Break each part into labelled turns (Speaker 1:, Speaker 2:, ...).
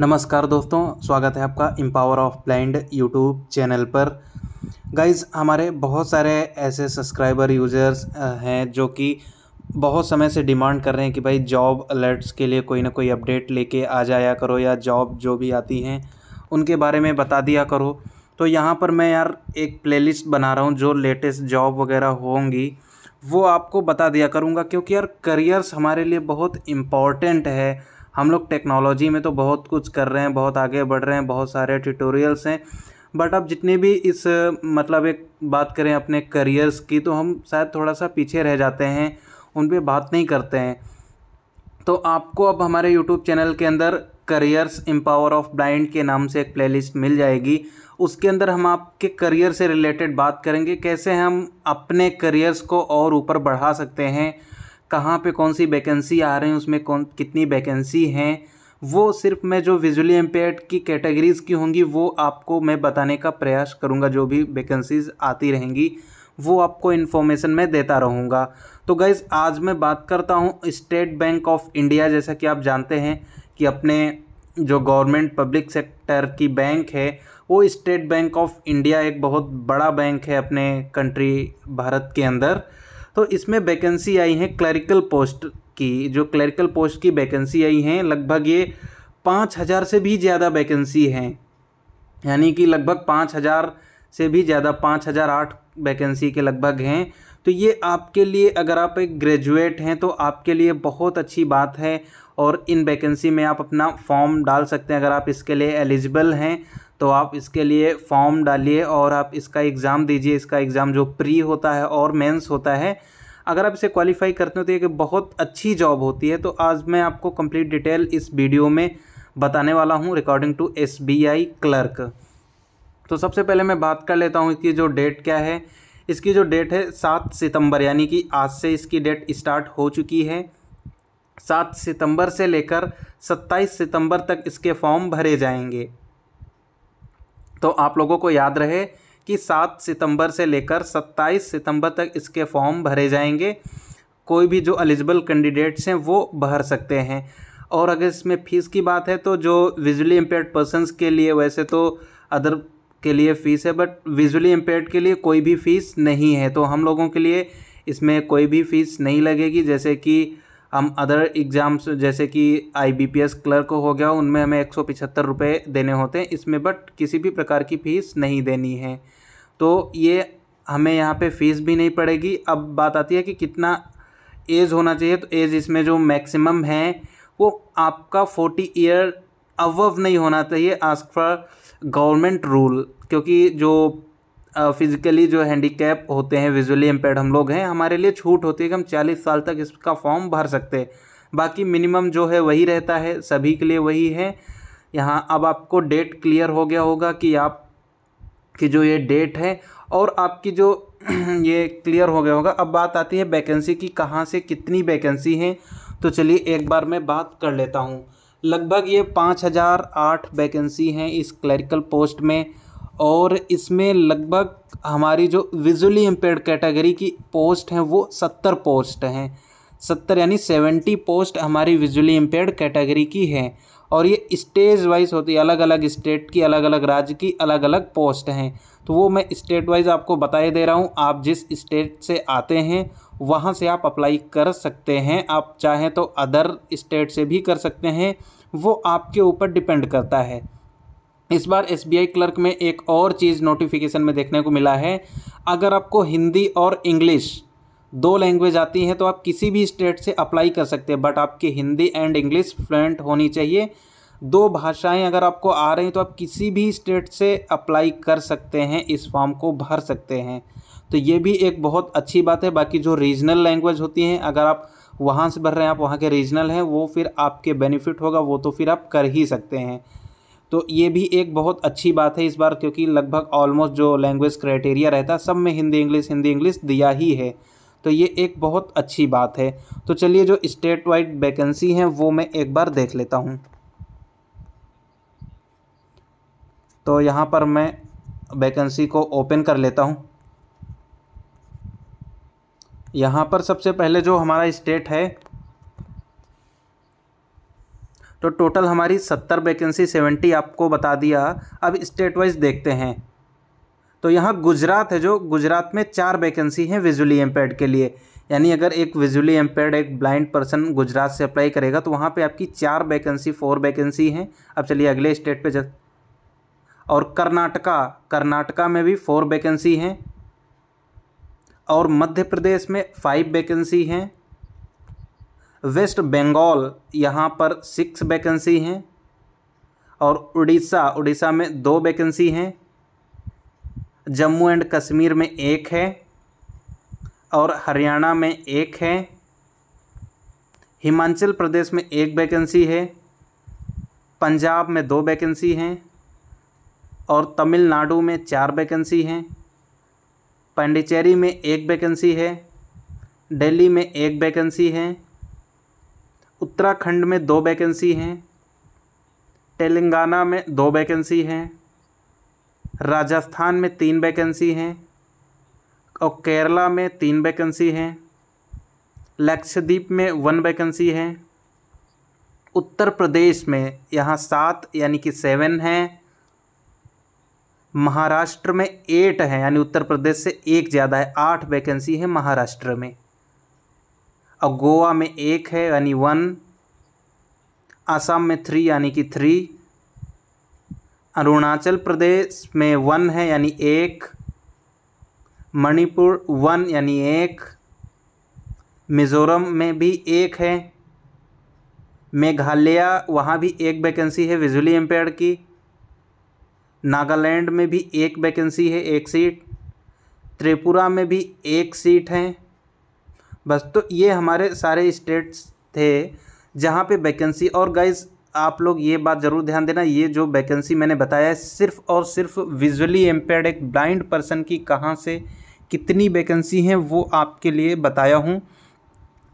Speaker 1: नमस्कार दोस्तों स्वागत है आपका empower of blind YouTube channel पर गाइज हमारे बहुत सारे ऐसे सब्सक्राइबर यूज़र्स हैं जो कि बहुत समय से डिमांड कर रहे हैं कि भाई जॉब अलर्ट्स के लिए कोई ना कोई अपडेट लेके आ जाया करो या जॉब जो भी आती हैं उनके बारे में बता दिया करो तो यहाँ पर मैं यार एक प्लेलिस्ट बना रहा हूँ जो लेटेस्ट जॉब वगैरह होंगी वो आपको बता दिया करूँगा क्योंकि यार करियर्स हमारे लिए बहुत इम्पॉर्टेंट है हम लोग टेक्नोलॉजी में तो बहुत कुछ कर रहे हैं बहुत आगे बढ़ रहे हैं बहुत सारे ट्यूटोरियल्स हैं बट अब जितने भी इस मतलब एक बात करें अपने करियर्स की तो हम शायद थोड़ा सा पीछे रह जाते हैं उन पर बात नहीं करते हैं तो आपको अब हमारे यूट्यूब चैनल के अंदर करियर्स एम्पावर ऑफ ब्लाइंड के नाम से एक प्लेलिस्ट मिल जाएगी उसके अंदर हम आपके करियर से रिलेटेड बात करेंगे कैसे हम अपने करियर्स को और ऊपर बढ़ा सकते हैं कहाँ पे कौन सी वैकेंसी आ रही हैं उसमें कौन कितनी वैकेंसी हैं वो सिर्फ मैं जो विजुअली एम्पेयर्ड की कैटेगरीज़ की होंगी वो आपको मैं बताने का प्रयास करूँगा जो भी वैकेंसीज़ आती रहेंगी वो आपको इन्फॉर्मेशन मैं देता रहूँगा तो गाइज आज मैं बात करता हूँ स्टेट बैंक ऑफ इंडिया जैसा कि आप जानते हैं कि अपने जो गवर्नमेंट पब्लिक सेक्टर की बैंक है वो स्टेट बैंक ऑफ इंडिया एक बहुत बड़ा बैंक है अपने कंट्री भारत के अंदर तो इसमें वैकेंसी आई है क्लरिकल पोस्ट की जो क्लरिकल पोस्ट की वैकेंसी आई हैं लगभग ये पाँच हज़ार से भी ज़्यादा वैकेंसी हैं यानी कि लगभग पाँच हज़ार से भी ज़्यादा पाँच हज़ार आठ वैकेंसी के लगभग हैं तो ये आपके लिए अगर आप एक ग्रेजुएट हैं तो आपके लिए बहुत अच्छी बात है और इन वैकेंसी में आप अपना फॉर्म डाल सकते हैं अगर आप इसके लिए एलिजिबल हैं तो आप इसके लिए फॉर्म डालिए और आप इसका एग्ज़ाम दीजिए इसका एग्ज़ाम जो प्री होता है और मेंस होता है अगर आप इसे क्वालिफाई करते हो तो एक बहुत अच्छी जॉब होती है तो आज मैं आपको कंप्लीट डिटेल इस वीडियो में बताने वाला हूँ रिकॉर्डिंग टू एस क्लर्क तो सबसे पहले मैं बात कर लेता हूँ इसकी जो डेट क्या है इसकी जो डेट है सात सितंबर यानी कि आज से इसकी डेट स्टार्ट हो चुकी है सात सितंबर से लेकर सत्ताईस सितंबर तक इसके फॉर्म भरे जाएंगे तो आप लोगों को याद रहे कि सात सितंबर से लेकर सत्ताईस सितंबर तक इसके फॉर्म भरे जाएंगे कोई भी जो एलिजिबल कैंडिडेट्स हैं वो भर सकते हैं और अगर इसमें फ़ीस की बात है तो जो विजुअली इम्पेयर्ड पर्सनस के लिए वैसे तो अदर के लिए फ़ीस है बट विजुअली इम्पेयर्ड के लिए कोई भी फ़ीस नहीं है तो हम लोगों के लिए इसमें कोई भी फ़ीस नहीं लगेगी जैसे कि हम अदर एग्ज़ाम्स जैसे कि एस क्लर्क हो गया उनमें हमें एक सौ पिछहत्तर रुपये देने होते हैं इसमें बट किसी भी प्रकार की फ़ीस नहीं देनी है तो ये हमें यहाँ पे फ़ीस भी नहीं पड़ेगी अब बात आती है कि कितना एज होना चाहिए तो एज इसमें जो मैक्सिमम है वो आपका फोर्टी ईयर अवव नहीं होना चाहिए आज फॉर गवर्नमेंट रूल क्योंकि जो फिज़िकली जो हैंडीकैप होते हैं विजुअली इम्पेयर हम लोग हैं हमारे लिए छूट होती है कि हम चालीस साल तक इसका फॉर्म भर सकते हैं बाकी मिनिमम जो है वही रहता है सभी के लिए वही है यहाँ अब आपको डेट क्लियर हो गया होगा कि आप कि जो ये डेट है और आपकी जो ये क्लियर हो गया होगा अब बात आती है वैकेंसी की कहाँ से कितनी वैकेंसी हैं तो चलिए एक बार मैं बात कर लेता हूँ लगभग ये पाँच हज़ार आठ वैकेंसी हैं इस क्लरिकल पोस्ट में और इसमें लगभग हमारी जो विजुअली इम्पेयर्ड कैटेगरी की पोस्ट हैं वो सत्तर पोस्ट हैं सत्तर यानी सेवेंटी पोस्ट हमारी विजुअली इम्पेयर्ड कैटेगरी की है और ये स्टेज वाइज होती है अलग अलग स्टेट की अलग अलग राज्य की अलग अलग पोस्ट हैं तो वो मैं स्टेट वाइज आपको बताए दे रहा हूँ आप जिस स्टेट से आते हैं वहाँ से आप अप्लाई कर सकते हैं आप चाहें तो अदर स्टेट से भी कर सकते हैं वो आपके ऊपर डिपेंड करता है इस बार एस क्लर्क में एक और चीज़ नोटिफिकेशन में देखने को मिला है अगर आपको हिंदी और इंग्लिश दो लैंग्वेज आती हैं तो आप किसी भी स्टेट से अप्लाई कर सकते हैं बट आपकी हिंदी एंड इंग्लिश फ्लुएंट होनी चाहिए दो भाषाएं अगर आपको आ रही हैं तो आप किसी भी स्टेट से अप्लाई कर सकते हैं इस फॉर्म को भर सकते हैं तो ये भी एक बहुत अच्छी बात है बाकी जो रीजनल लैंग्वेज होती हैं अगर आप वहाँ से भर रहे हैं आप वहाँ के रीजनल हैं वो फिर आपके बेनिफिट होगा वो तो फिर आप कर ही सकते हैं तो ये भी एक बहुत अच्छी बात है इस बार क्योंकि लगभग ऑलमोस्ट जो लैंग्वेज क्राइटेरिया रहता है सब में हिंदी इंग्लिश हिंदी इंग्लिश दिया ही है तो ये एक बहुत अच्छी बात है तो चलिए जो स्टेट वाइड वैकेंसी हैं वो मैं एक बार देख लेता हूँ तो यहाँ पर मैं वैकेंसी को ओपन कर लेता हूँ यहाँ पर सबसे पहले जो हमारा स्टेट है तो टोटल हमारी सत्तर वैकेंसी सेवेंटी आपको बता दिया अब स्टेट वाइज देखते हैं तो यहाँ गुजरात है जो गुजरात में चार वैकेंसी हैं विजुअली एम्पेयर्ड के लिए यानी अगर एक विजुअली एम्पेयर्ड एक ब्लाइंड पर्सन गुजरात से अप्लाई करेगा तो वहाँ पे आपकी चार वैकेंसी फोर वैकेंसी हैं अब चलिए अगले स्टेट पे जब और कर्नाटका कर्नाटका में भी फोर वैकेंसी हैं और मध्य प्रदेश में फाइव वैकेंसी हैं वेस्ट बंगाल यहाँ पर सिक्स वैकेंसी हैं और उड़ीसा उड़ीसा में दो वैकेंसी हैं जम्मू एंड कश्मीर में एक है और हरियाणा में एक है हिमाचल प्रदेश में एक वैकेंसी है पंजाब में दो वैकेंसी हैं और तमिलनाडु में चार वैकेंसी हैं पांडिचेरी में एक वैकेंसी है दिल्ली में एक वैकेंसी है उत्तराखंड में दो वैकेंसी हैं तेलंगाना में दो वैकेंसी हैं राजस्थान में तीन वैकेंसी हैं और केरला में तीन वैकेंसी हैं लक्षद्वीप में वन वैकेंसी है उत्तर प्रदेश में यहाँ सात यानी कि सेवन हैं महाराष्ट्र में एट हैं यानी उत्तर प्रदेश से एक ज़्यादा है आठ वैकेंसी है महाराष्ट्र में और गोवा में एक है यानी वन असम में थ्री यानी कि थ्री अरुणाचल प्रदेश में वन है यानी एक मणिपुर वन यानी एक मिज़ोरम में भी एक है मेघालय वहाँ भी एक वैकेंसी है विजुअली एम्पेयर की नागालैंड में भी एक वैकेंसी है एक सीट त्रिपुरा में भी एक सीट है बस तो ये हमारे सारे स्टेट्स थे जहाँ पे वैकेंसी और गाइज आप लोग ये बात ज़रूर ध्यान देना ये जो वैकेंसी मैंने बताया है सिर्फ और सिर्फ विजुअली एम्पेयर्ड एक ब्लाइंड पर्सन की कहाँ से कितनी वैकेंसी हैं वो आपके लिए बताया हूँ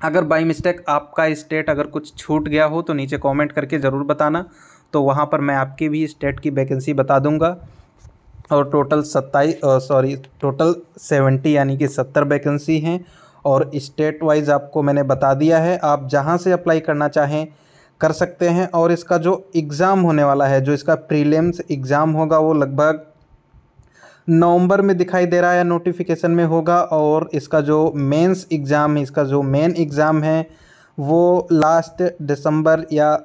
Speaker 1: अगर बाई मिस्टेक आपका स्टेट अगर कुछ छूट गया हो तो नीचे कमेंट करके ज़रूर बताना तो वहाँ पर मैं आपकी भी स्टेट की वैकेंसी बता दूंगा और टोटल सत्ताईस सॉरी टोटल सेवेंटी यानी कि सत्तर वैकेंसी हैं और स्टेट वाइज आपको मैंने बता दिया है आप जहाँ से अप्लाई करना चाहें कर सकते हैं और इसका जो एग्ज़ाम होने वाला है जो इसका प्रीलिम्स एग्ज़ाम होगा वो लगभग नवंबर में दिखाई दे रहा है नोटिफिकेशन में होगा और इसका जो मेंस एग्ज़ाम है इसका जो मेन एग्ज़ाम है वो लास्ट दिसंबर या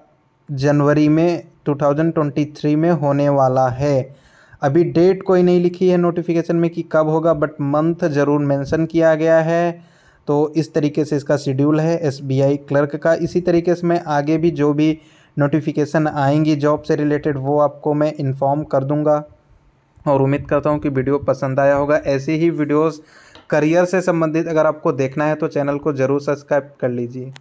Speaker 1: जनवरी में 2023 में होने वाला है अभी डेट कोई नहीं लिखी है नोटिफिकेशन में कि कब होगा बट मंथ ज़रूर मेंशन किया गया है तो इस तरीके से इसका शेड्यूल है एसबीआई क्लर्क का इसी तरीके से मैं आगे भी जो भी नोटिफिकेशन आएंगी जॉब से रिलेटेड वो आपको मैं इन्फॉर्म कर दूंगा और उम्मीद करता हूँ कि वीडियो पसंद आया होगा ऐसे ही वीडियोस करियर से संबंधित अगर आपको देखना है तो चैनल को ज़रूर सब्सक्राइब कर लीजिए